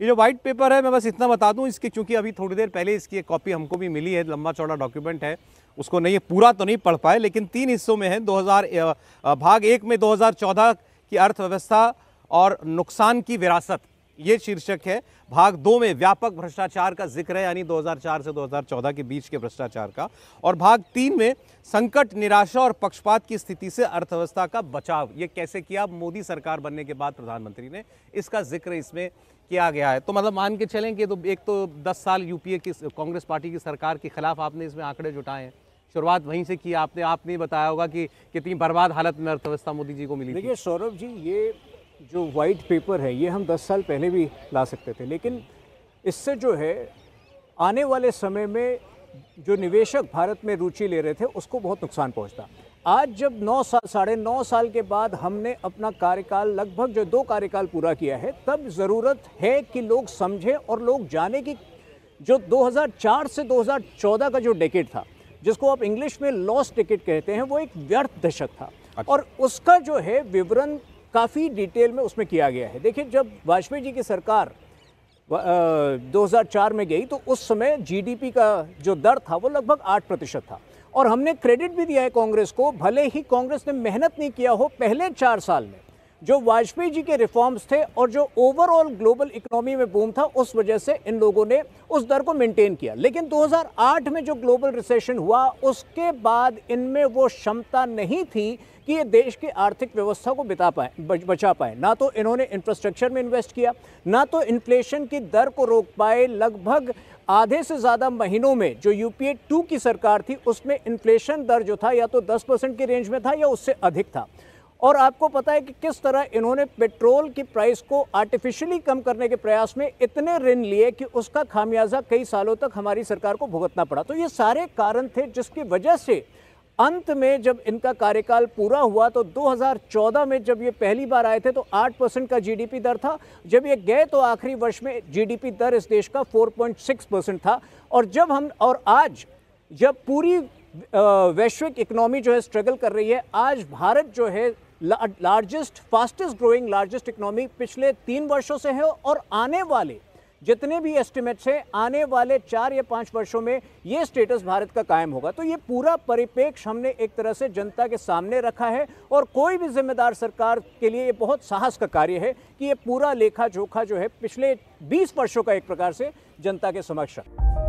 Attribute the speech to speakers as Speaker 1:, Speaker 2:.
Speaker 1: ये जो white paper है मैं बस इतना बता दूं इसकी क्योंकि अभी थोड़ी देर पहले इसकी एक कॉपी हमको भी मिली है लंबा चौड़ा डॉक्यूमेंट है उसको नहीं पूरा तो नहीं पढ़ पाए लेकिन तीन हिस्सों में है 2000 भाग एक में 2014 की अर्थव्यवस्था और नुकसान की विरासत ये शीर्षक है भाग दो में व्यापक भ्रष्टाचार का जिक्र है यानी 2004 से 2014 के बीच के भ्रष्टाचार का और भाग तीन में संकट निराशा और पक्षपात की स्थिति से अर्थव्यवस्था का बचाव ये कैसे किया मोदी सरकार बनने के बाद प्रधानमंत्री ने इसका जिक्र इसमें किया गया है तो मतलब मान के चलें कि तो एक तो 10 साल यूपीए की कांग्रेस पार्टी की सरकार के खिलाफ आपने इसमें आंकड़े जुटाए हैं शुरुआत वहीं से की आपने आपने बताया होगा कि कितनी बर्बाद हालत में अर्थव्यवस्था मोदी जी को मिली देखिए
Speaker 2: सौरभ जी ये जो वाइट पेपर है ये हम दस साल पहले भी ला सकते थे लेकिन इससे जो है आने वाले समय में जो निवेशक भारत में रुचि ले रहे थे उसको बहुत नुकसान पहुंचता आज जब नौ साल साढ़े नौ साल के बाद हमने अपना कार्यकाल लगभग जो दो कार्यकाल पूरा किया है तब ज़रूरत है कि लोग समझें और लोग जाने कि जो 2004 से 2014 का जो डेकेट था जिसको आप इंग्लिश में लॉस टिकट कहते हैं वो एक व्यर्थ दशक था अच्छा। और उसका जो है विवरण काफ़ी डिटेल में उसमें किया गया है देखिए जब वाजपेयी जी की सरकार 2004 में गई तो उस समय जीडीपी का जो दर था वो लगभग आठ प्रतिशत था और हमने क्रेडिट भी दिया है कांग्रेस को भले ही कांग्रेस ने मेहनत नहीं किया हो पहले चार साल में जो वाजपेयी जी के रिफॉर्म्स थे और जो ओवरऑल ग्लोबल इकोनॉमी में बूम था उस वजह से इन लोगों ने उस दर को मेंटेन किया लेकिन 2008 में जो ग्लोबल रिसेशन हुआ उसके बाद इनमें वो क्षमता नहीं थी कि ये देश की आर्थिक व्यवस्था को बिता पाए बचा पाए ना तो इन्होंने इंफ्रास्ट्रक्चर में इन्वेस्ट किया ना तो इन्फ्लेशन की दर को रोक पाए लगभग आधे से ज़्यादा महीनों में जो यू पी की सरकार थी उसमें इन्फ्लेशन दर जो था या तो दस परसेंट की रेंज में था या उससे अधिक था और आपको पता है कि किस तरह इन्होंने पेट्रोल की प्राइस को आर्टिफिशियली कम करने के प्रयास में इतने ऋण लिए कि उसका खामियाजा कई सालों तक हमारी सरकार को भुगतना पड़ा तो ये सारे कारण थे जिसकी वजह से अंत में जब इनका कार्यकाल पूरा हुआ तो 2014 में जब ये पहली बार आए थे तो 8 परसेंट का जीडीपी दर था जब ये गए तो आखिरी वर्ष में जीडीपी दर इस देश का 4.6 परसेंट था और जब हम और आज जब पूरी वैश्विक इकोनॉमी जो है स्ट्रगल कर रही है आज भारत जो है largest fastest growing largest economy पिछले तीन वर्षों से है और आने वाले जितने भी एस्टिमेट्स हैं आने वाले चार या पाँच वर्षों में ये स्टेटस भारत का कायम होगा तो ये पूरा परिपेक्ष हमने एक तरह से जनता के सामने रखा है और कोई भी जिम्मेदार सरकार के लिए ये बहुत साहस का कार्य है कि ये पूरा लेखा जोखा जो है पिछले 20 वर्षों का एक प्रकार से जनता के समक्ष